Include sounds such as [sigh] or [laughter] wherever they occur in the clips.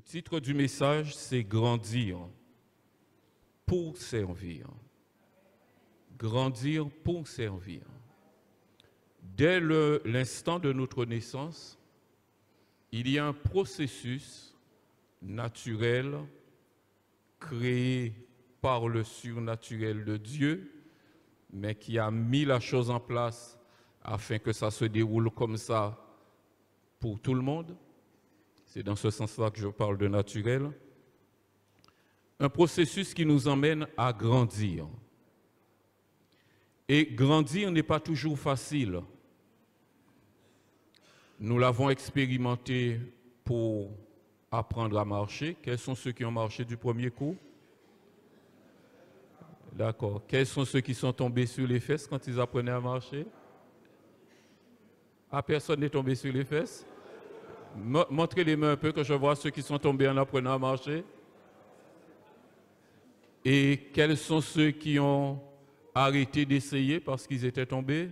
Le titre du message, c'est Grandir pour servir. Grandir pour servir. Dès l'instant de notre naissance, il y a un processus naturel créé par le surnaturel de Dieu, mais qui a mis la chose en place afin que ça se déroule comme ça pour tout le monde. C'est dans ce sens-là que je parle de naturel. Un processus qui nous emmène à grandir. Et grandir n'est pas toujours facile. Nous l'avons expérimenté pour apprendre à marcher. Quels sont ceux qui ont marché du premier coup D'accord. Quels sont ceux qui sont tombés sur les fesses quand ils apprenaient à marcher Ah, personne n'est tombé sur les fesses Montrez les mains un peu que je vois ceux qui sont tombés en apprenant à marcher. Et quels sont ceux qui ont arrêté d'essayer parce qu'ils étaient tombés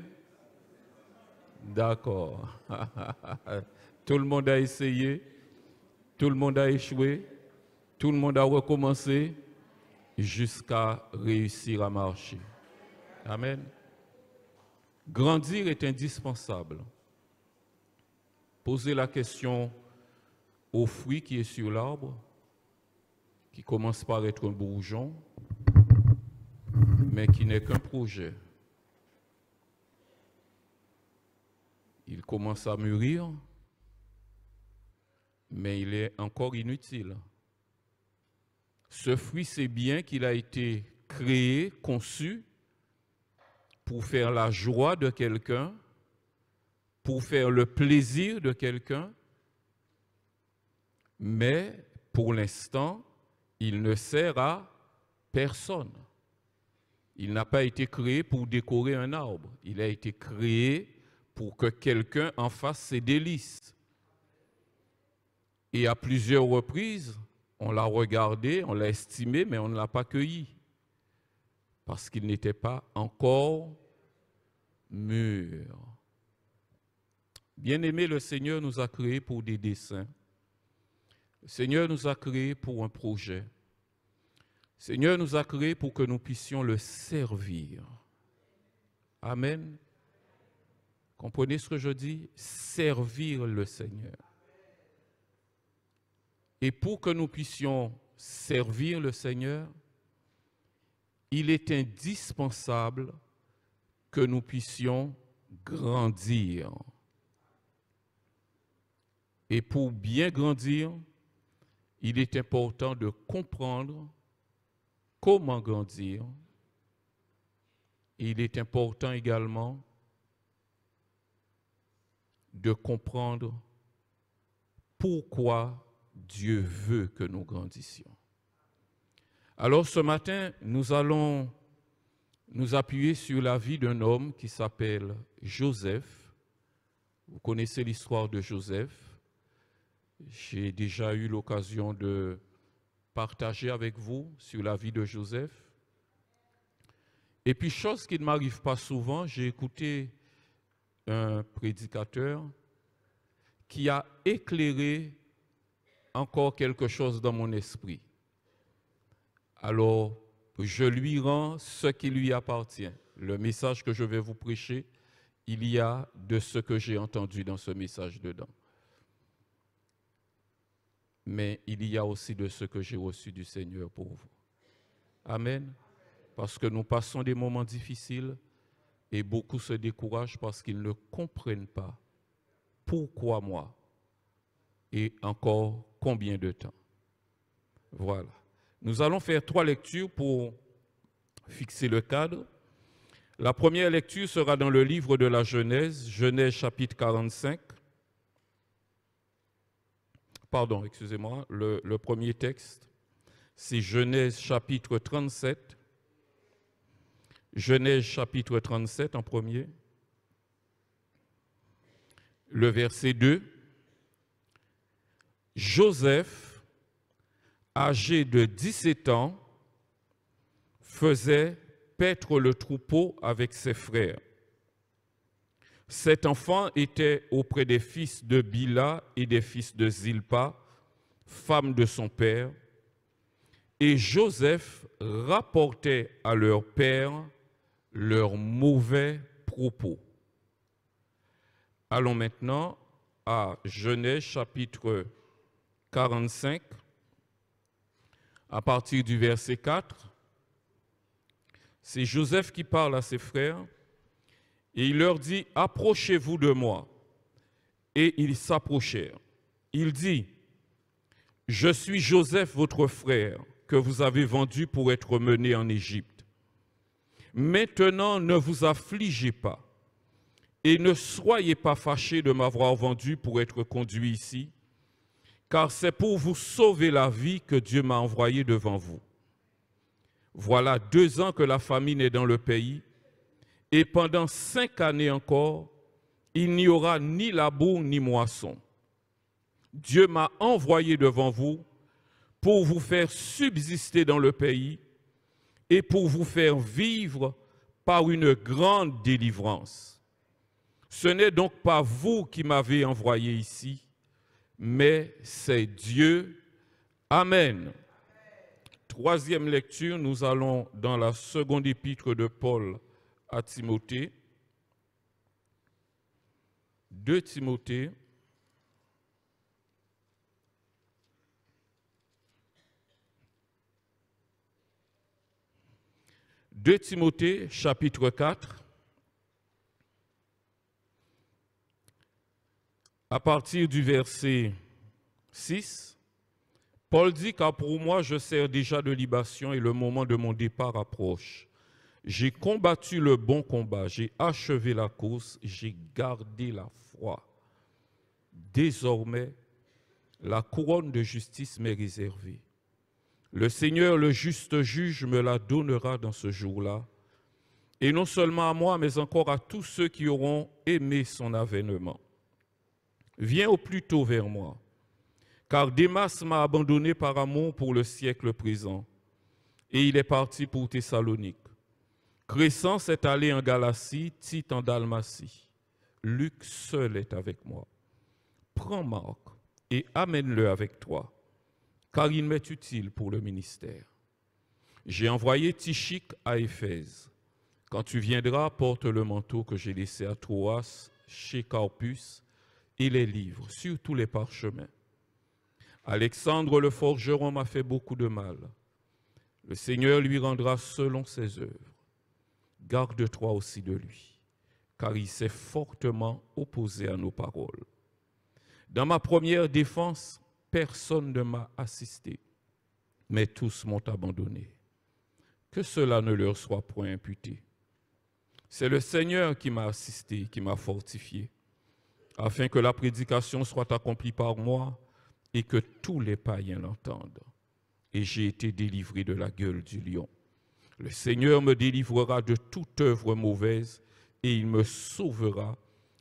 D'accord. [laughs] tout le monde a essayé, tout le monde a échoué, tout le monde a recommencé jusqu'à réussir à marcher. Amen. Grandir est indispensable poser la question au fruit qui est sur l'arbre, qui commence par être un bourgeon, mais qui n'est qu'un projet. Il commence à mûrir, mais il est encore inutile. Ce fruit, c'est bien qu'il a été créé, conçu, pour faire la joie de quelqu'un, pour faire le plaisir de quelqu'un, mais pour l'instant, il ne sert à personne. Il n'a pas été créé pour décorer un arbre. Il a été créé pour que quelqu'un en fasse ses délices. Et à plusieurs reprises, on l'a regardé, on l'a estimé, mais on ne l'a pas cueilli. Parce qu'il n'était pas encore mûr bien aimé le Seigneur nous a créés pour des desseins. Le Seigneur nous a créés pour un projet. Le Seigneur nous a créés pour que nous puissions le servir. Amen. Comprenez ce que je dis Servir le Seigneur. Et pour que nous puissions servir le Seigneur, il est indispensable que nous puissions grandir. Et pour bien grandir, il est important de comprendre comment grandir. Il est important également de comprendre pourquoi Dieu veut que nous grandissions. Alors ce matin, nous allons nous appuyer sur la vie d'un homme qui s'appelle Joseph. Vous connaissez l'histoire de Joseph. J'ai déjà eu l'occasion de partager avec vous sur la vie de Joseph. Et puis, chose qui ne m'arrive pas souvent, j'ai écouté un prédicateur qui a éclairé encore quelque chose dans mon esprit. Alors, je lui rends ce qui lui appartient. Le message que je vais vous prêcher, il y a de ce que j'ai entendu dans ce message dedans mais il y a aussi de ce que j'ai reçu du Seigneur pour vous. Amen. Parce que nous passons des moments difficiles et beaucoup se découragent parce qu'ils ne comprennent pas pourquoi moi et encore combien de temps. Voilà. Nous allons faire trois lectures pour fixer le cadre. La première lecture sera dans le livre de la Genèse, Genèse chapitre 45, pardon, excusez-moi, le, premier texte, c'est Genèse chapitre 37. Genèse chapitre 37 en premier. Le verset 2. Joseph, âgé de 17 ans, faisait paître le troupeau avec ses frères. Cet enfant était auprès des fils de Bila et des fils de Zilpa, femme de son père, et Joseph rapportait à leur père leurs mauvais propos. Allons maintenant à Genèse chapitre 45, à partir du verset 4. C'est Joseph qui parle à ses frères. Et il leur dit, approchez-vous de moi. Et ils s'approchèrent. Il dit, je suis Joseph, votre frère, que vous avez vendu pour être mené en Égypte. Maintenant, ne vous affligez pas et ne soyez pas fâchés de m'avoir vendu pour être conduit ici, car c'est pour vous sauver la vie que Dieu m'a envoyé devant vous. Voilà deux ans que la famine est dans le pays et pendant cinq années encore, il n'y aura ni labour ni moisson. Dieu m'a envoyé devant vous pour vous faire subsister dans le pays et pour vous faire vivre par une grande délivrance. Ce n'est donc pas vous qui m'avez envoyé ici, mais c'est Dieu. Amen. Troisième lecture, nous allons dans la seconde épître de Paul à Timothée, 2 Timothée, 2 Timothée chapitre 4, à partir du verset 6, Paul dit, car pour moi je sers déjà de libation et le moment de mon départ approche. J'ai combattu le bon combat, j'ai achevé la course, j'ai gardé la foi. Désormais, la couronne de justice m'est réservée. Le Seigneur, le juste juge, me la donnera dans ce jour-là, et non seulement à moi, mais encore à tous ceux qui auront aimé son avènement. Viens au plus tôt vers moi, car Démas m'a abandonné par amour pour le siècle présent, et il est parti pour Thessalonique. Crescent s'est allé en Galatie, Tite en Dalmatie. Luc seul est avec moi. Prends Marc et amène-le avec toi, car il m'est utile pour le ministère. J'ai envoyé Tichique à Éphèse. Quand tu viendras, porte le manteau que j'ai laissé à Troas chez Carpus et les livres, tous les parchemins. Alexandre le forgeron m'a fait beaucoup de mal. Le Seigneur lui rendra selon ses œuvres. Garde-toi aussi de lui, car il s'est fortement opposé à nos paroles. Dans ma première défense, personne ne m'a assisté, mais tous m'ont abandonné. Que cela ne leur soit point imputé. C'est le Seigneur qui m'a assisté, qui m'a fortifié, afin que la prédication soit accomplie par moi et que tous les païens l'entendent. Et j'ai été délivré de la gueule du lion. Le Seigneur me délivrera de toute œuvre mauvaise et il me sauvera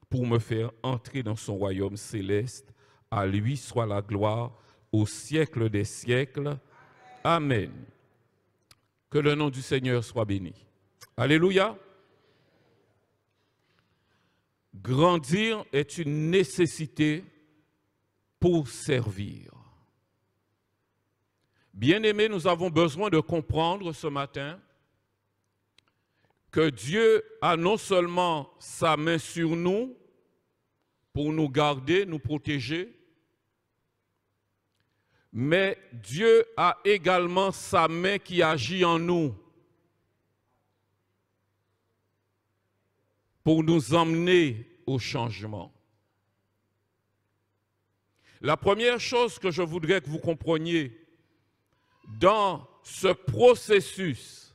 pour me faire entrer dans son royaume céleste. À lui soit la gloire au siècle des siècles. Amen. Que le nom du Seigneur soit béni. Alléluia. Grandir est une nécessité pour servir. Bien-aimés, nous avons besoin de comprendre ce matin que Dieu a non seulement sa main sur nous pour nous garder, nous protéger, mais Dieu a également sa main qui agit en nous pour nous emmener au changement. La première chose que je voudrais que vous compreniez dans ce processus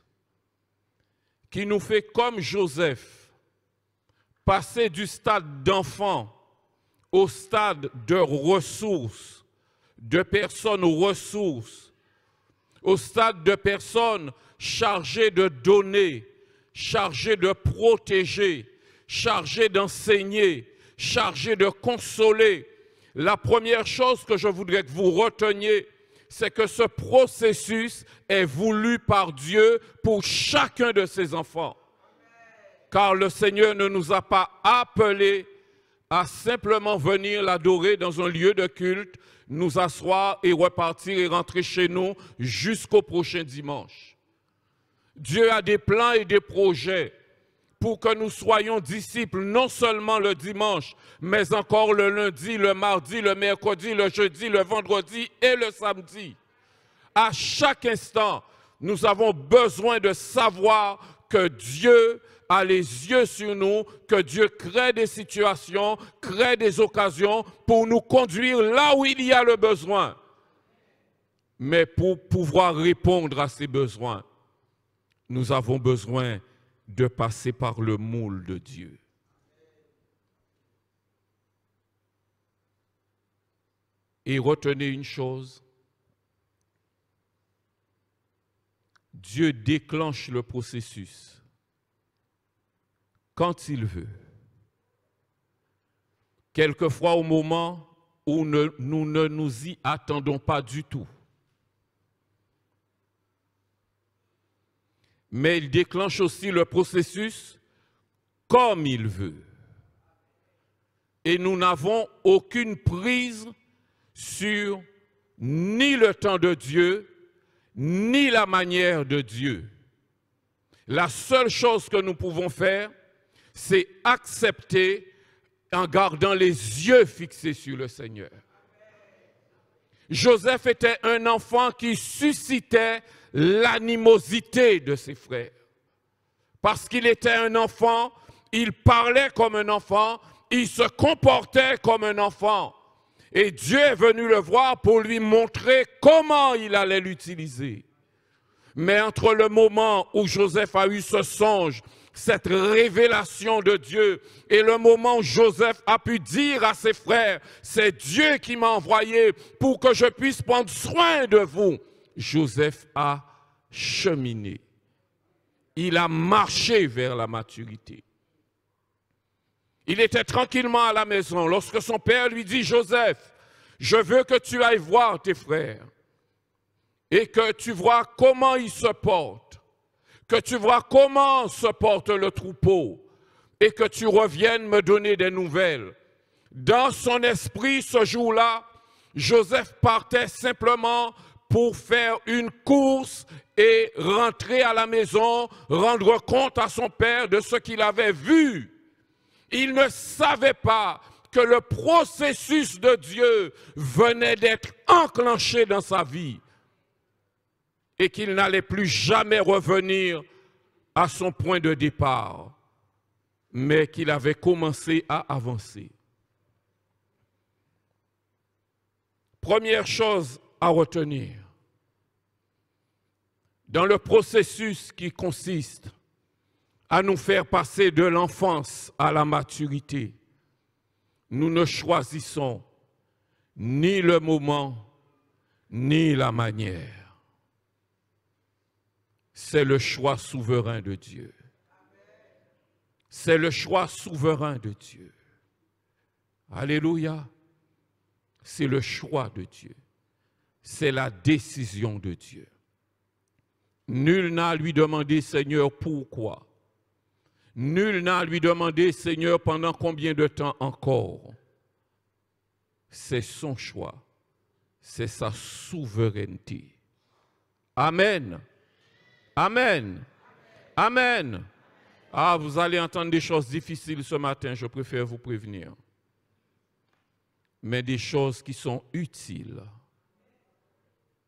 qui nous fait comme Joseph, passer du stade d'enfant au stade de ressources, de personnes ressources, au stade de personnes chargées de donner, chargées de protéger, chargées d'enseigner, chargées de consoler. La première chose que je voudrais que vous reteniez c'est que ce processus est voulu par Dieu pour chacun de ses enfants. Car le Seigneur ne nous a pas appelés à simplement venir l'adorer dans un lieu de culte, nous asseoir et repartir et rentrer chez nous jusqu'au prochain dimanche. Dieu a des plans et des projets pour que nous soyons disciples non seulement le dimanche, mais encore le lundi, le mardi, le mercredi, le jeudi, le vendredi et le samedi. À chaque instant, nous avons besoin de savoir que Dieu a les yeux sur nous, que Dieu crée des situations, crée des occasions pour nous conduire là où il y a le besoin, mais pour pouvoir répondre à ces besoins nous avons besoin de passer par le moule de Dieu. Et retenez une chose, Dieu déclenche le processus quand il veut. Quelquefois au moment où nous ne nous y attendons pas du tout. mais il déclenche aussi le processus comme il veut. Et nous n'avons aucune prise sur ni le temps de Dieu, ni la manière de Dieu. La seule chose que nous pouvons faire, c'est accepter en gardant les yeux fixés sur le Seigneur. Joseph était un enfant qui suscitait l'animosité de ses frères. Parce qu'il était un enfant, il parlait comme un enfant, il se comportait comme un enfant. Et Dieu est venu le voir pour lui montrer comment il allait l'utiliser. Mais entre le moment où Joseph a eu ce songe, cette révélation de Dieu et le moment où Joseph a pu dire à ses frères, c'est Dieu qui m'a envoyé pour que je puisse prendre soin de vous. Joseph a cheminé. Il a marché vers la maturité. Il était tranquillement à la maison lorsque son père lui dit, Joseph, je veux que tu ailles voir tes frères et que tu vois comment ils se portent, que tu vois comment se porte le troupeau et que tu reviennes me donner des nouvelles. Dans son esprit, ce jour-là, Joseph partait simplement pour faire une course et rentrer à la maison, rendre compte à son père de ce qu'il avait vu. Il ne savait pas que le processus de Dieu venait d'être enclenché dans sa vie et qu'il n'allait plus jamais revenir à son point de départ, mais qu'il avait commencé à avancer. Première chose à retenir, dans le processus qui consiste à nous faire passer de l'enfance à la maturité, nous ne choisissons ni le moment, ni la manière. C'est le choix souverain de Dieu. C'est le choix souverain de Dieu. Alléluia. C'est le choix de Dieu. C'est la décision de Dieu. Nul n'a lui demandé, Seigneur, pourquoi. Nul n'a lui demandé, Seigneur, pendant combien de temps encore. C'est son choix. C'est sa souveraineté. Amen. Amen. Amen. Ah, vous allez entendre des choses difficiles ce matin, je préfère vous prévenir. Mais des choses qui sont utiles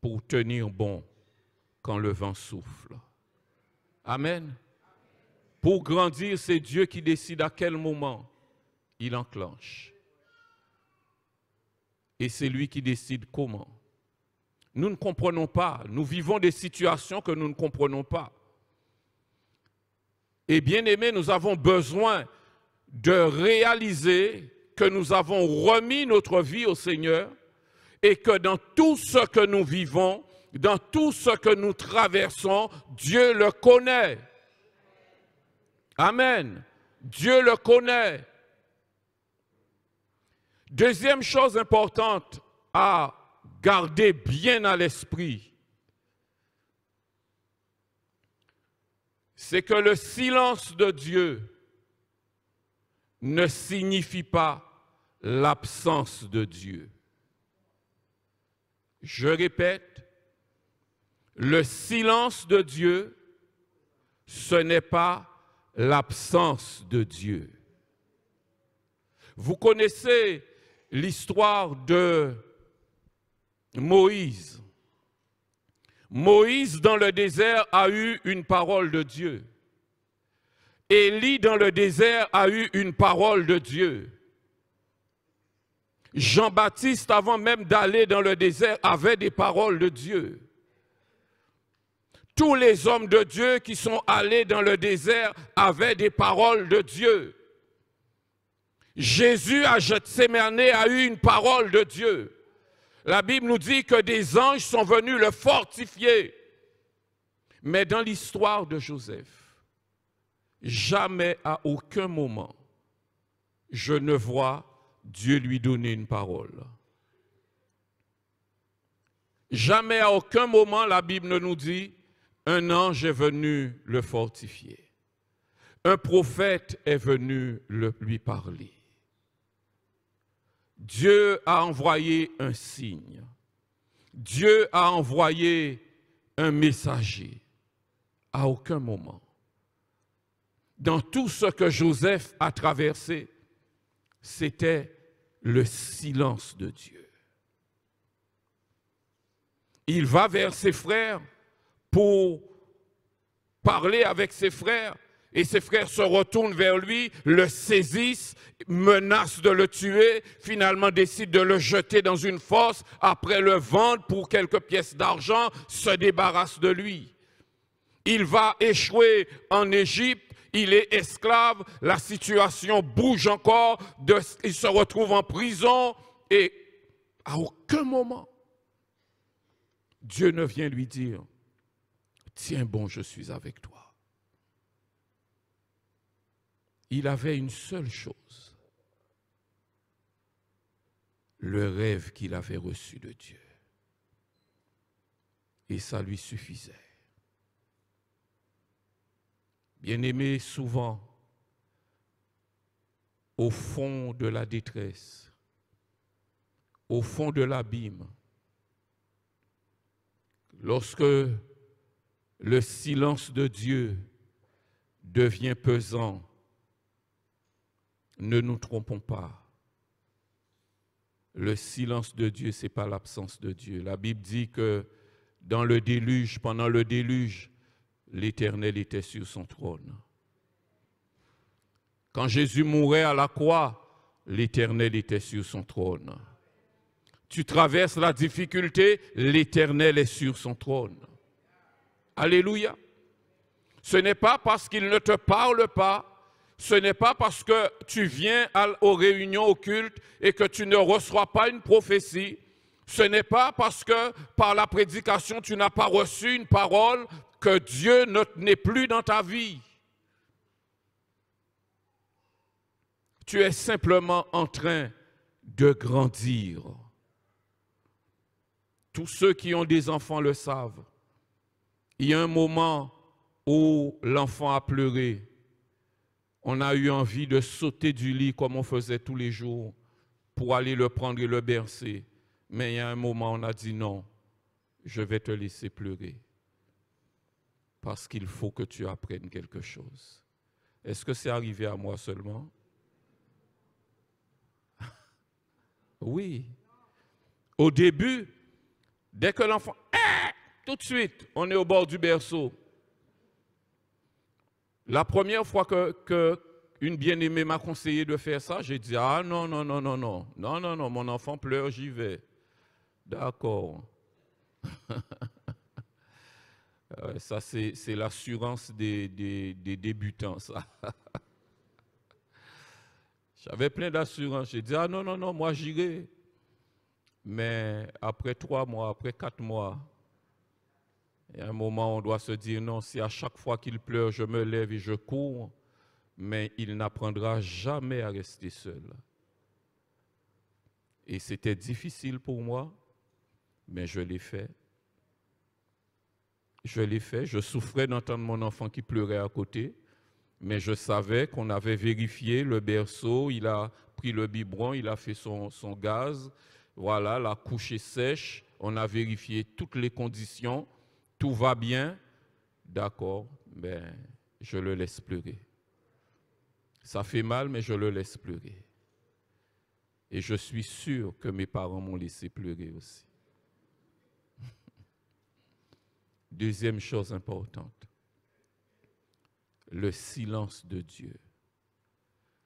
pour tenir bon quand le vent souffle. Amen. Pour grandir, c'est Dieu qui décide à quel moment il enclenche. Et c'est lui qui décide comment. Nous ne comprenons pas. Nous vivons des situations que nous ne comprenons pas. Et bien aimé, nous avons besoin de réaliser que nous avons remis notre vie au Seigneur et que dans tout ce que nous vivons, dans tout ce que nous traversons, Dieu le connaît. Amen. Dieu le connaît. Deuxième chose importante à garder bien à l'esprit, c'est que le silence de Dieu ne signifie pas l'absence de Dieu. Je répète, le silence de Dieu, ce n'est pas l'absence de Dieu. Vous connaissez l'histoire de Moïse. Moïse dans le désert a eu une parole de Dieu. Élie dans le désert a eu une parole de Dieu. Jean-Baptiste, avant même d'aller dans le désert, avait des paroles de Dieu tous les hommes de Dieu qui sont allés dans le désert avaient des paroles de Dieu. Jésus à Gethsemane a eu une parole de Dieu. La Bible nous dit que des anges sont venus le fortifier. Mais dans l'histoire de Joseph, jamais à aucun moment je ne vois Dieu lui donner une parole. Jamais à aucun moment la Bible ne nous dit un ange est venu le fortifier. Un prophète est venu le, lui parler. Dieu a envoyé un signe. Dieu a envoyé un messager. À aucun moment. Dans tout ce que Joseph a traversé, c'était le silence de Dieu. Il va vers ses frères pour parler avec ses frères. Et ses frères se retournent vers lui, le saisissent, menacent de le tuer, finalement décident de le jeter dans une fosse, après le vendre pour quelques pièces d'argent, se débarrassent de lui. Il va échouer en Égypte, il est esclave, la situation bouge encore, il se retrouve en prison et à aucun moment, Dieu ne vient lui dire, Tiens bon, je suis avec toi. Il avait une seule chose, le rêve qu'il avait reçu de Dieu. Et ça lui suffisait. Bien-aimé, souvent, au fond de la détresse, au fond de l'abîme, lorsque le silence de Dieu devient pesant. Ne nous trompons pas. Le silence de Dieu, ce n'est pas l'absence de Dieu. La Bible dit que dans le déluge, pendant le déluge, l'Éternel était sur son trône. Quand Jésus mourait à la croix, l'Éternel était sur son trône. Tu traverses la difficulté, l'Éternel est sur son trône. Alléluia. Ce n'est pas parce qu'il ne te parle pas, ce n'est pas parce que tu viens aux réunions occultes et que tu ne reçois pas une prophétie, ce n'est pas parce que par la prédication tu n'as pas reçu une parole que Dieu ne n'est plus dans ta vie. Tu es simplement en train de grandir. Tous ceux qui ont des enfants le savent. Il y a un moment où l'enfant a pleuré. On a eu envie de sauter du lit comme on faisait tous les jours pour aller le prendre et le bercer. Mais il y a un moment, on a dit non, je vais te laisser pleurer parce qu'il faut que tu apprennes quelque chose. Est-ce que c'est arrivé à moi seulement [laughs] Oui. Au début, dès que l'enfant... Hein, tout de suite, on est au bord du berceau. La première fois que, une bien-aimée m'a conseillé de faire ça, j'ai dit ah non non non non non non non non mon enfant pleure, j'y vais. D'accord. [laughs] ça c'est l'assurance des, des débutants ça. [laughs] J'avais plein d'assurance. J'ai dit, ah non, non, non, moi j'irai. Mais après trois mois, après quatre mois, et à un moment, on doit se dire, non, si à chaque fois qu'il pleure, je me lève et je cours, mais il n'apprendra jamais à rester seul. Et c'était difficile pour moi, mais je l'ai fait. Je l'ai fait. Je souffrais d'entendre mon enfant qui pleurait à côté, mais je savais qu'on avait vérifié le berceau, il a pris le biberon, il a fait son, son gaz, voilà, la couche est sèche, on a vérifié toutes les conditions, tout va bien, d'accord, mais ben, je le laisse pleurer. Ça fait mal, mais je le laisse pleurer. Et je suis sûr que mes parents m'ont laissé pleurer aussi. [laughs] Deuxième chose importante, le silence de Dieu,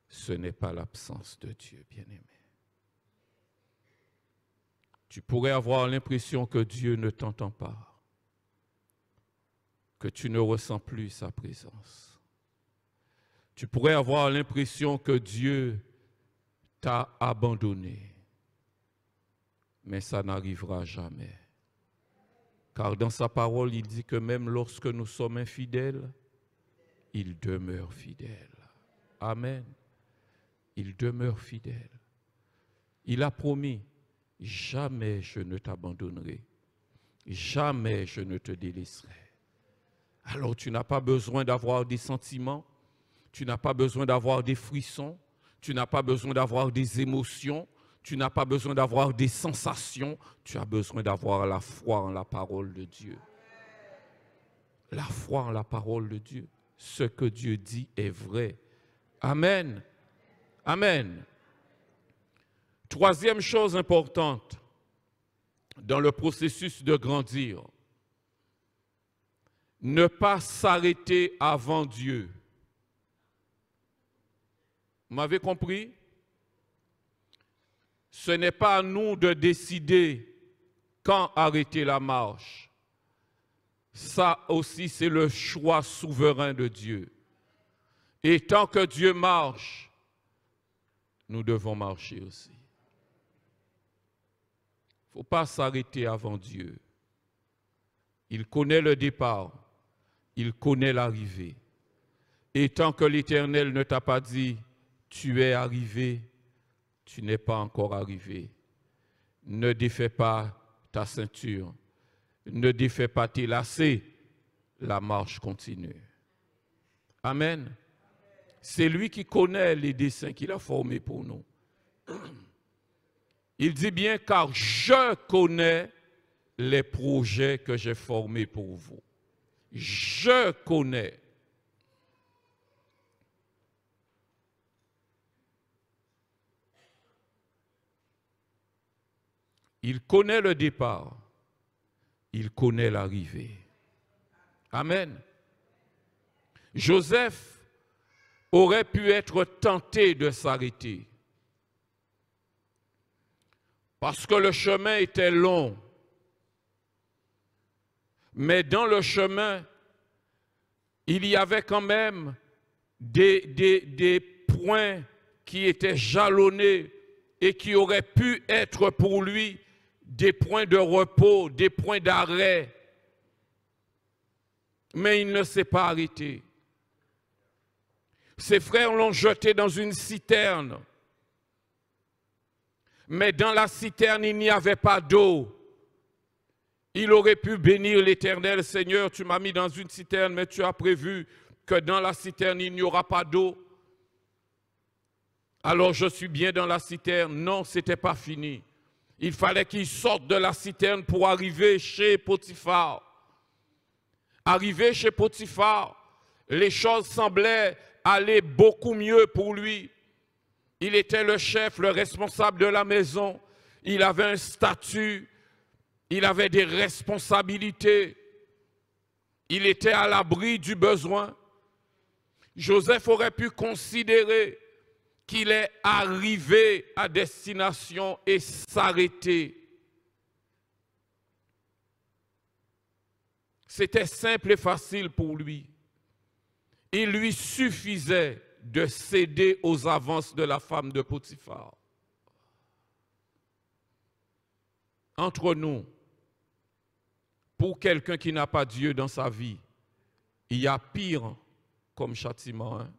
ce n'est pas l'absence de Dieu, bien-aimé. Tu pourrais avoir l'impression que Dieu ne t'entend pas que tu ne ressens plus sa présence. Tu pourrais avoir l'impression que Dieu t'a abandonné, mais ça n'arrivera jamais. Car dans sa parole, il dit que même lorsque nous sommes infidèles, il demeure fidèle. Amen. Il demeure fidèle. Il a promis, jamais je ne t'abandonnerai, jamais je ne te délaisserai alors tu n'as pas besoin d'avoir des sentiments, tu n'as pas besoin d'avoir des frissons, tu n'as pas besoin d'avoir des émotions, tu n'as pas besoin d'avoir des sensations, tu as besoin d'avoir la foi en la parole de Dieu. La foi en la parole de Dieu. Ce que Dieu dit est vrai. Amen. Amen. Troisième chose importante dans le processus de grandir, ne pas s'arrêter avant Dieu. Vous m'avez compris Ce n'est pas à nous de décider quand arrêter la marche. Ça aussi, c'est le choix souverain de Dieu. Et tant que Dieu marche, nous devons marcher aussi. Il ne faut pas s'arrêter avant Dieu. Il connaît le départ il connaît l'arrivée. Et tant que l'Éternel ne t'a pas dit, tu es arrivé, tu n'es pas encore arrivé. Ne défais pas ta ceinture, ne défais pas tes lacets, la marche continue. Amen. C'est lui qui connaît les desseins qu'il a formés pour nous. [clears throat] Il dit bien, car je connais les projets que j'ai formés pour vous je connais. Il connaît le départ. Il connaît l'arrivée. Amen. Joseph aurait pu être tenté de s'arrêter parce que le chemin était long mais dans le chemin, il y avait quand même des, points qui étaient jalonnés et qui auraient pu être pour lui des points de repos, des points d'arrêt. Mais il ne s'est pas arrêté. Ses frères l'ont jeté dans une citerne. Mais dans la citerne, il n'y avait pas d'eau. Il aurait pu bénir l'Éternel, Seigneur, tu m'as mis dans une citerne, mais tu as prévu que dans la citerne, il n'y aura pas d'eau. Alors je suis bien dans la citerne. Non, ce n'était pas fini. Il fallait qu'il sorte de la citerne pour arriver chez Potiphar. Arrivé chez Potiphar, les choses semblaient aller beaucoup mieux pour lui. Il était le chef, le responsable de la maison. Il avait un statut. Il avait des responsabilités. Il était à l'abri du besoin. Joseph aurait pu considérer qu'il est arrivé à destination et s'arrêter. C'était simple et facile pour lui. Il lui suffisait de céder aux avances de la femme de Potiphar. Entre nous, pour quelqu'un qui n'a pas Dieu dans sa vie, il y a pire comme châtiment. Hein.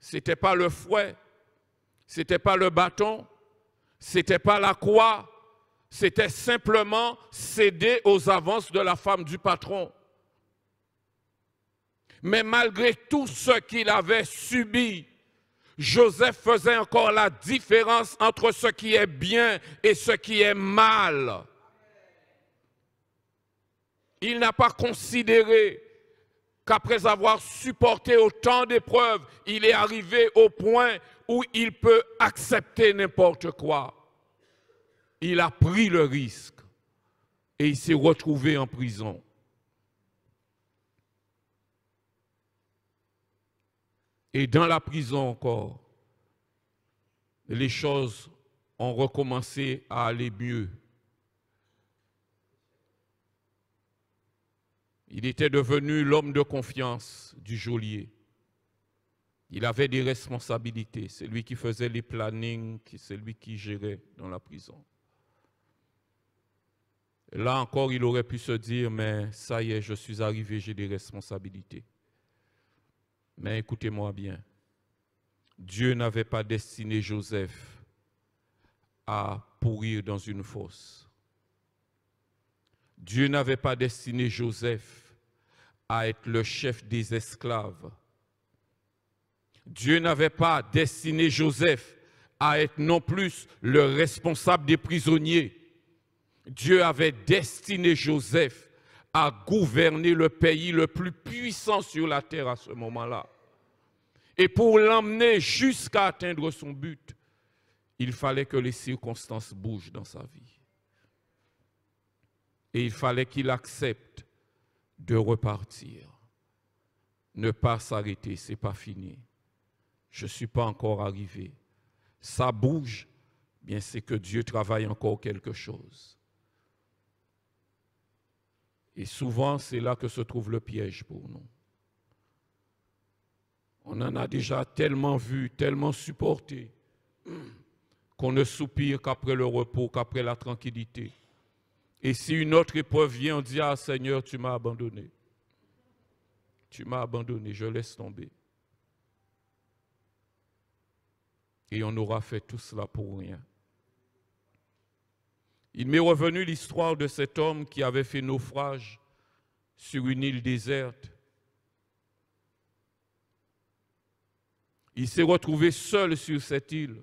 Ce n'était pas le fouet, ce n'était pas le bâton, ce n'était pas la croix, c'était simplement céder aux avances de la femme du patron. Mais malgré tout ce qu'il avait subi, Joseph faisait encore la différence entre ce qui est bien et ce qui est mal. Il n'a pas considéré qu'après avoir supporté autant d'épreuves, il est arrivé au point où il peut accepter n'importe quoi. Il a pris le risque et il s'est retrouvé en prison. Et dans la prison encore, les choses ont recommencé à aller mieux. Il était devenu l'homme de confiance du geôlier. Il avait des responsabilités. C'est lui qui faisait les plannings, c'est lui qui gérait dans la prison. Là encore, il aurait pu se dire, mais ça y est, je suis arrivé, j'ai des responsabilités. Mais écoutez-moi bien, Dieu n'avait pas destiné Joseph à pourrir dans une fosse. Dieu n'avait pas destiné Joseph à être le chef des esclaves. Dieu n'avait pas destiné Joseph à être non plus le responsable des prisonniers. Dieu avait destiné Joseph à gouverner le pays le plus puissant sur la terre à ce moment-là. Et pour l'emmener jusqu'à atteindre son but, il fallait que les circonstances bougent dans sa vie. Et il fallait qu'il accepte de repartir. Ne pas s'arrêter, c'est pas fini. Je ne suis pas encore arrivé. Ça bouge, bien c'est que Dieu travaille encore quelque chose. Et souvent, c'est là que se trouve le piège pour nous. On en a déjà tellement vu, tellement supporté, [clears throat] qu'on ne soupire qu'après le repos, qu'après la tranquillité, et si une autre épreuve vient, on dit, ah Seigneur, tu m'as abandonné. Tu m'as abandonné, je laisse tomber. Et on aura fait tout cela pour rien. Il m'est revenu l'histoire de cet homme qui avait fait naufrage sur une île déserte. Il s'est retrouvé seul sur cette île.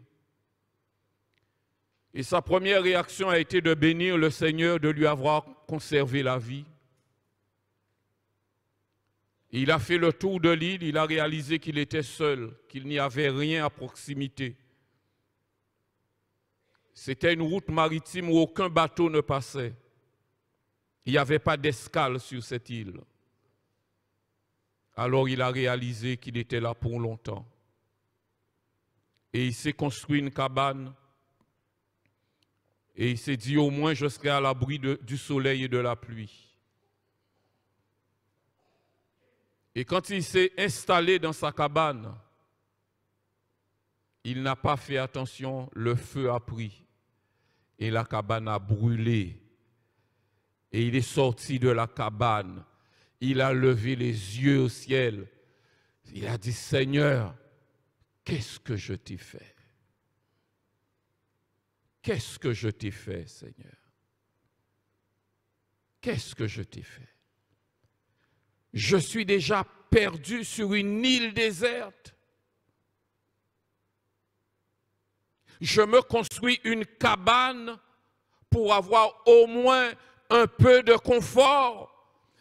Et sa première réaction a été de bénir le Seigneur de lui avoir conservé la vie. il a fait le tour de l'île, il a réalisé qu'il était seul, qu'il n'y avait rien à proximité. C'était une route maritime où aucun bateau ne passait. Il n'y avait pas d'escale sur cette île. Alors il a réalisé qu'il était là pour longtemps. Et il s'est construit une cabane et il s'est dit au moins jusqu'à à l'abri du soleil et de la pluie. Et quand il s'est installé dans sa cabane, il n'a pas fait attention, le feu a pris et la cabane a brûlé. Et il est sorti de la cabane. Il a levé les yeux au ciel. Il a dit, Seigneur, qu'est-ce que je t'ai fait Qu'est-ce que je t'ai fait, Seigneur Qu'est-ce que je t'ai fait Je suis déjà perdu sur une île déserte. Je me construis une cabane pour avoir au moins un peu de confort.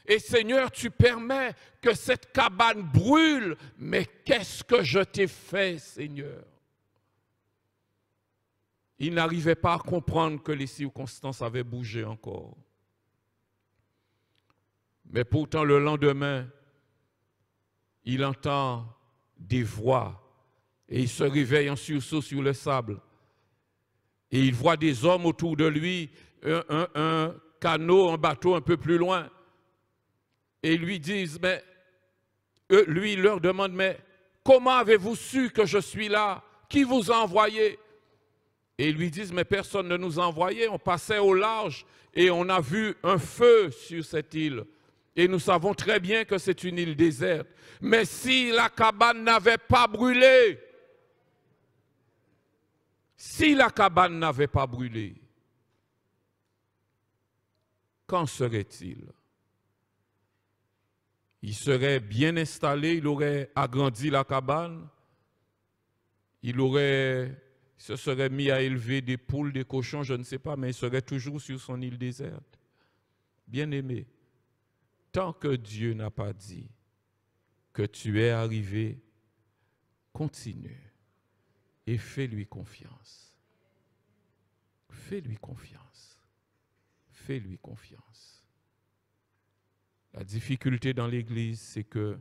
Et Seigneur, tu permets que cette cabane brûle, mais qu'est-ce que je t'ai fait, Seigneur il n'arrivait pas à comprendre que les circonstances avaient bougé encore. Mais pourtant, le lendemain, il entend des voix et il se réveille en sursaut sur le sable. Et il voit des hommes autour de lui, un, canot, un bateau un peu plus loin. Et lui disent, mais, lui, leur demande, mais comment avez-vous su que je suis là Qui vous a envoyé et ils lui disent, mais personne ne nous a envoyé. On passait au large et on a vu un feu sur cette île. Et nous savons très bien que c'est une île déserte. Mais si la cabane n'avait pas brûlé, si la cabane n'avait pas brûlé, qu'en serait-il Il serait bien installé, il aurait agrandi la cabane, il aurait il se serait mis à élever des poules, des cochons, je ne sais pas, mais il serait toujours sur son île déserte. Bien-aimé, tant que Dieu n'a pas dit que tu es arrivé, continue et fais-lui confiance. Fais-lui confiance. Fais-lui confiance. La difficulté dans l'Église, c'est que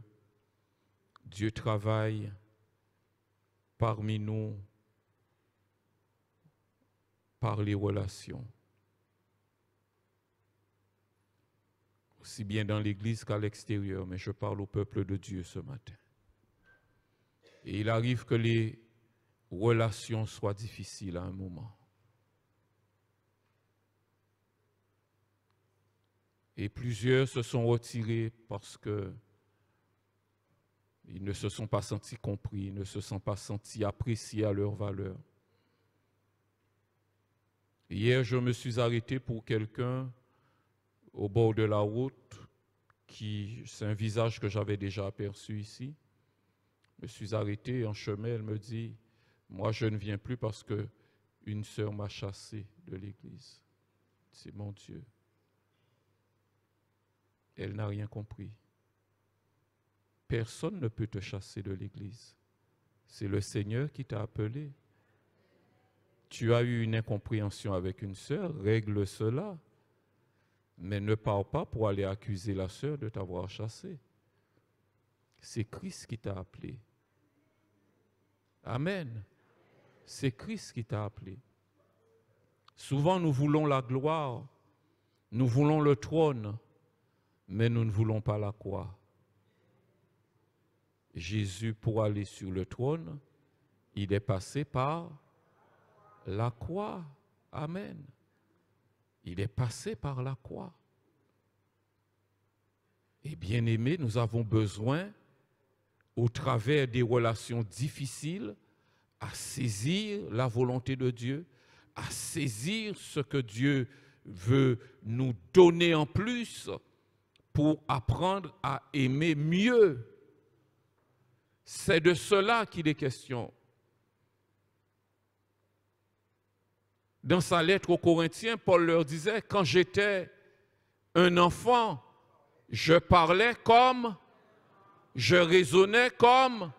Dieu travaille parmi nous par les relations. Aussi bien dans l'Église qu'à l'extérieur, mais je parle au peuple de Dieu ce matin. Et il arrive que les relations soient difficiles à un moment. Et plusieurs se sont retirés parce que ils ne se sont pas sentis compris, ils ne se sont pas sentis appréciés à leur valeur. Hier, je me suis arrêté pour quelqu'un au bord de la route qui, c'est un visage que j'avais déjà aperçu ici. Je me suis arrêté en chemin, elle me dit, moi je ne viens plus parce que une sœur m'a chassé de l'église. C'est mon Dieu. Elle n'a rien compris. Personne ne peut te chasser de l'église. C'est le Seigneur qui t'a appelé tu as eu une incompréhension avec une sœur, règle cela. Mais ne pars pas pour aller accuser la sœur de t'avoir chassé. C'est Christ qui t'a appelé. Amen. C'est Christ qui t'a appelé. Souvent, nous voulons la gloire, nous voulons le trône, mais nous ne voulons pas la croix. Jésus, pour aller sur le trône, il est passé par la croix. Amen. Il est passé par la croix. Et bien aimé, nous avons besoin, au travers des relations difficiles, à saisir la volonté de Dieu, à saisir ce que Dieu veut nous donner en plus pour apprendre à aimer mieux. C'est de cela qu'il est question. dans sa lettre aux Corinthiens, Paul leur disait, quand j'étais un enfant, je parlais comme, je raisonnais comme.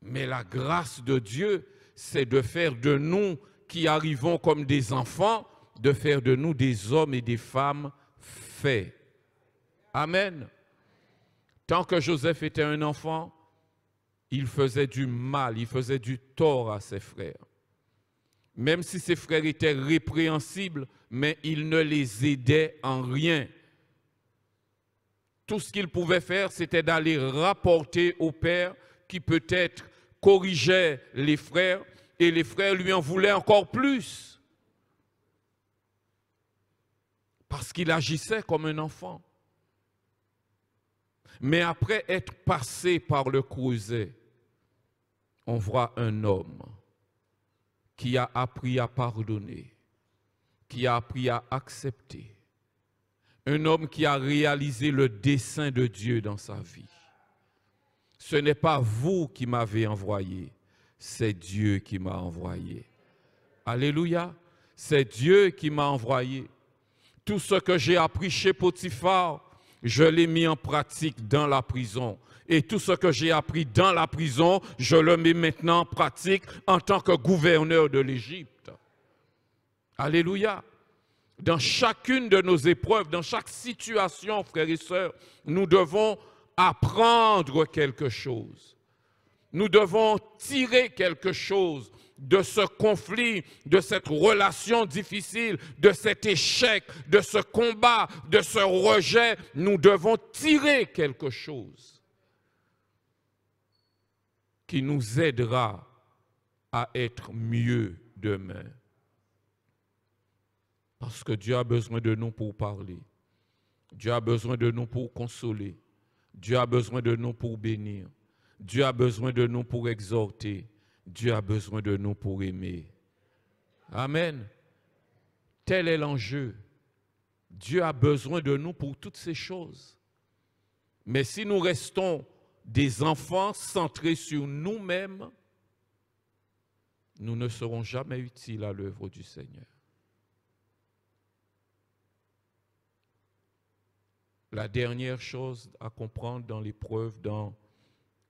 Mais la grâce de Dieu, c'est de faire de nous qui arrivons comme des enfants, de faire de nous des hommes et des femmes faits. Amen. Tant que Joseph était un enfant, il faisait du mal, il faisait du tort à ses frères. Même si ses frères étaient répréhensibles, mais il ne les aidait en rien. Tout ce qu'il pouvait faire, c'était d'aller rapporter au Père qui peut-être corrigeait les frères et les frères lui en voulaient encore plus. Parce qu'il agissait comme un enfant. Mais après être passé par le creuset, on voit un homme qui a appris à pardonner, qui a appris à accepter, un homme qui a réalisé le dessein de Dieu dans sa vie. Ce n'est pas vous qui m'avez envoyé, c'est Dieu qui m'a envoyé. Alléluia, c'est Dieu qui m'a envoyé. Tout ce que j'ai appris chez Potiphar, je l'ai mis en pratique dans la prison. Et tout ce que j'ai appris dans la prison, je le mets maintenant en pratique en tant que gouverneur de l'Égypte. Alléluia. Dans chacune de nos épreuves, dans chaque situation, frères et sœurs, nous devons apprendre quelque chose. Nous devons tirer quelque chose de ce conflit, de cette relation difficile, de cet échec, de ce combat, de ce rejet, nous devons tirer quelque chose qui nous aidera à être mieux demain. Parce que Dieu a besoin de nous pour parler. Dieu a besoin de nous pour consoler. Dieu a besoin de nous pour bénir. Dieu a besoin de nous pour exhorter. Dieu a besoin de nous pour aimer. Amen. Tel est l'enjeu. Dieu a besoin de nous pour toutes ces choses. Mais si nous restons des enfants centrés sur nous-mêmes, nous ne serons jamais utiles à l'œuvre du Seigneur. La dernière chose à comprendre dans l'épreuve, dans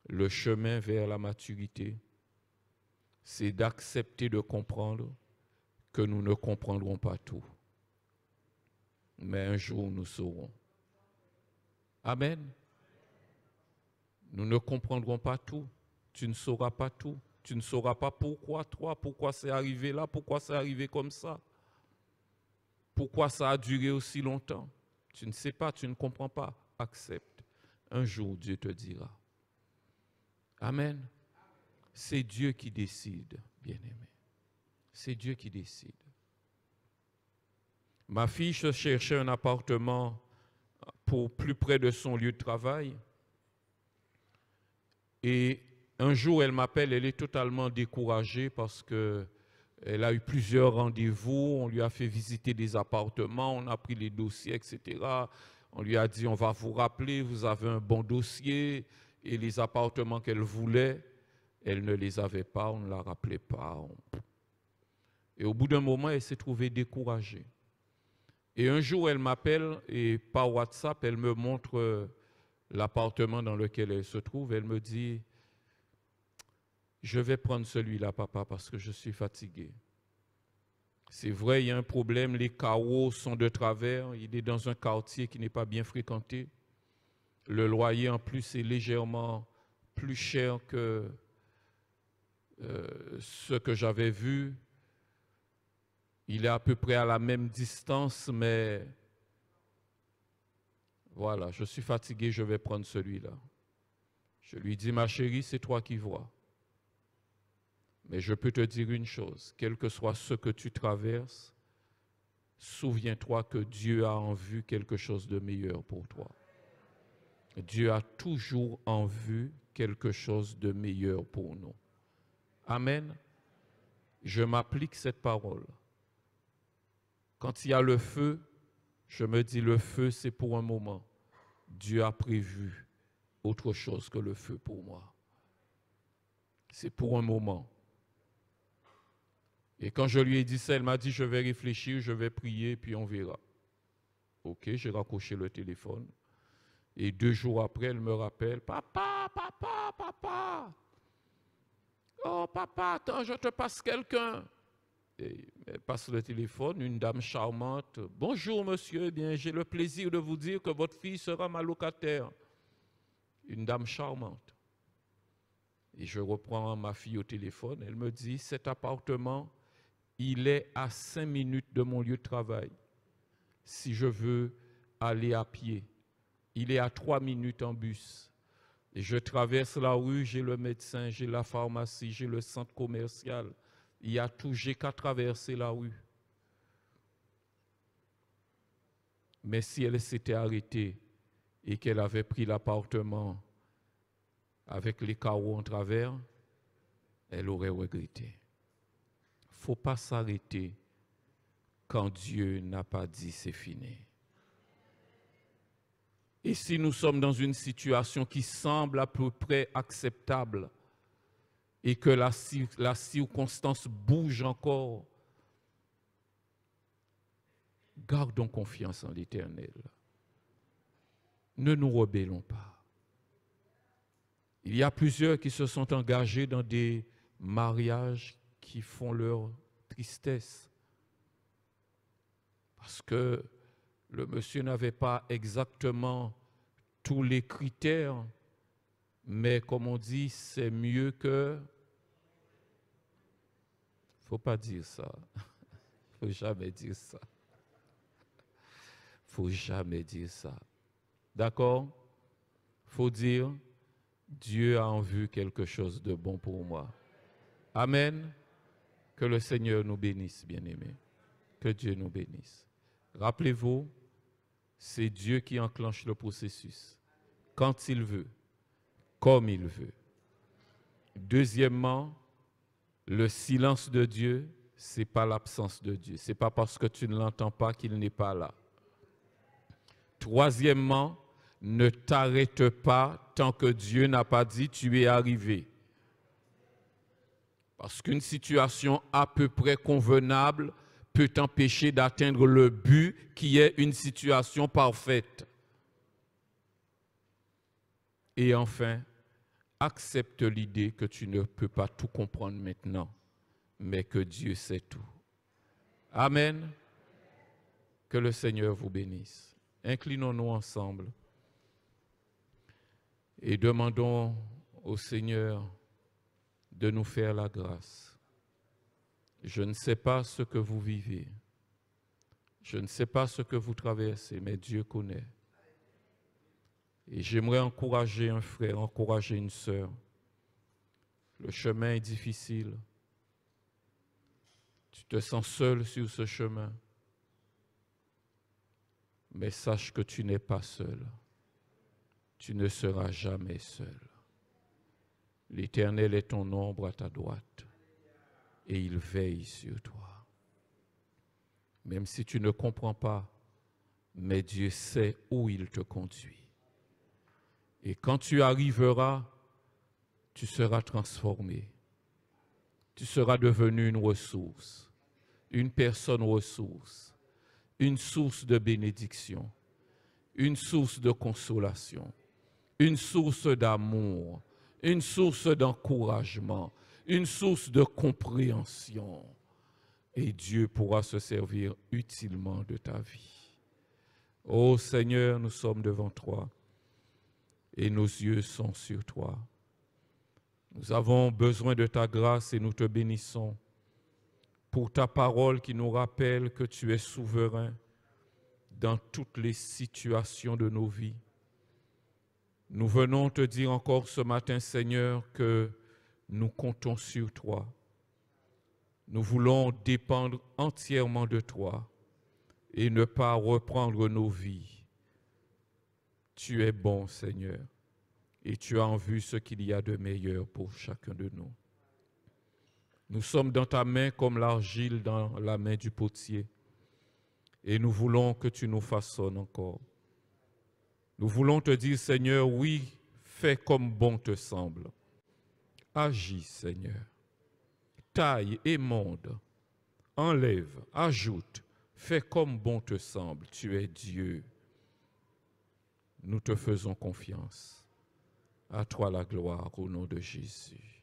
le chemin vers la maturité, c'est d'accepter de comprendre que nous ne comprendrons pas tout. Mais un jour, nous saurons. Amen. Nous ne comprendrons pas tout. Tu ne sauras pas tout. Tu ne sauras pas pourquoi toi, pourquoi c'est arrivé là, pourquoi c'est arrivé comme ça. Pourquoi ça a duré aussi longtemps. Tu ne sais pas, tu ne comprends pas. Accepte. Un jour, Dieu te dira. Amen c'est Dieu qui décide, bien-aimé. C'est Dieu qui décide. Ma fille cherchait un appartement pour plus près de son lieu de travail. Et un jour, elle m'appelle, elle est totalement découragée parce que elle a eu plusieurs rendez-vous, on lui a fait visiter des appartements, on a pris les dossiers, etc. On lui a dit, on va vous rappeler, vous avez un bon dossier et les appartements qu'elle voulait. Elle ne les avait pas, on ne la rappelait pas. Et au bout d'un moment, elle s'est trouvée découragée. Et un jour, elle m'appelle et par WhatsApp, elle me montre euh, l'appartement dans lequel elle se trouve. Elle me dit, je vais prendre celui-là, papa, parce que je suis fatiguée. C'est vrai, il y a un problème, les carreaux sont de travers, il est dans un quartier qui n'est pas bien fréquenté. Le loyer en plus est légèrement plus cher que euh, ce que j'avais vu, il est à peu près à la même distance, mais voilà, je suis fatigué, je vais prendre celui-là. Je lui dis, ma chérie, c'est toi qui vois. Mais je peux te dire une chose, quel que soit ce que tu traverses, souviens-toi que Dieu a en vue quelque chose de meilleur pour toi. Dieu a toujours en vue quelque chose de meilleur pour nous. Amen. Je m'applique cette parole. Quand il y a le feu, je me dis le feu, c'est pour un moment. Dieu a prévu autre chose que le feu pour moi. C'est pour un moment. Et quand je lui ai dit ça, elle m'a dit, je vais réfléchir, je vais prier, puis on verra. OK, j'ai raccroché le téléphone. Et deux jours après, elle me rappelle, papa, papa, papa. Oh papa, attends, je te passe quelqu'un. Et elle passe le téléphone, une dame charmante. Bonjour monsieur, bien j'ai le plaisir de vous dire que votre fille sera ma locataire. Une dame charmante. Et je reprends ma fille au téléphone. Elle me dit, cet appartement, il est à cinq minutes de mon lieu de travail. Si je veux aller à pied, il est à trois minutes en bus je traverse la rue, j'ai le médecin, j'ai la pharmacie, j'ai le centre commercial. Il y a tout, j'ai qu'à traverser la rue. Mais si elle s'était arrêtée et qu'elle avait pris l'appartement avec les carreaux en travers, elle aurait regretté. faut pas s'arrêter quand Dieu n'a pas dit c'est fini. Et si nous sommes dans une situation qui semble à peu près acceptable et que la, circonstance bouge encore, gardons confiance en l'Éternel. Ne nous rebellons pas. Il y a plusieurs qui se sont engagés dans des mariages qui font leur tristesse parce que le monsieur n'avait pas exactement tous les critères, mais comme on dit, c'est mieux que... faut pas dire ça. [laughs] faut jamais dire ça. faut jamais dire ça. D'accord faut dire, Dieu a en vue quelque chose de bon pour moi. Amen. Que le Seigneur nous bénisse, bien-aimés. Que Dieu nous bénisse. Rappelez-vous, c'est Dieu qui enclenche le processus, quand il veut, comme il veut. Deuxièmement, le silence de Dieu, c'est pas l'absence de Dieu. C'est pas parce que tu ne l'entends pas qu'il n'est pas là. Troisièmement, ne t'arrête pas tant que Dieu n'a pas dit tu es arrivé. Parce qu'une situation à peu près convenable, peut t'empêcher d'atteindre le but qui est une situation parfaite. Et enfin, accepte l'idée que tu ne peux pas tout comprendre maintenant, mais que Dieu sait tout. Amen. Que le Seigneur vous bénisse. Inclinons-nous ensemble et demandons au Seigneur de nous faire la grâce je ne sais pas ce que vous vivez. Je ne sais pas ce que vous traversez, mais Dieu connaît. Et j'aimerais encourager un frère, encourager une sœur. Le chemin est difficile. Tu te sens seul sur ce chemin. Mais sache que tu n'es pas seul. Tu ne seras jamais seul. L'Éternel est ton ombre à ta droite et il veille sur toi. Même si tu ne comprends pas, mais Dieu sait où il te conduit. Et quand tu arriveras, tu seras transformé. Tu seras devenu une ressource, une personne ressource, une source de bénédiction, une source de consolation, une source d'amour, une source d'encouragement, une source de compréhension. Et Dieu pourra se servir utilement de ta vie. Ô Seigneur, nous sommes devant toi et nos yeux sont sur toi. Nous avons besoin de ta grâce et nous te bénissons pour ta parole qui nous rappelle que tu es souverain dans toutes les situations de nos vies. Nous venons te dire encore ce matin, Seigneur, que nous comptons sur toi. Nous voulons dépendre entièrement de toi et ne pas reprendre nos vies. Tu es bon, Seigneur, et tu as en vue ce qu'il y a de meilleur pour chacun de nous. Nous sommes dans ta main comme l'argile dans la main du potier, et nous voulons que tu nous façonnes encore. Nous voulons te dire, Seigneur, oui, fais comme bon te semble. Agis, Seigneur. Taille et monde. Enlève, ajoute, fais comme bon te semble. Tu es Dieu. Nous te faisons confiance. À toi la gloire au nom de Jésus.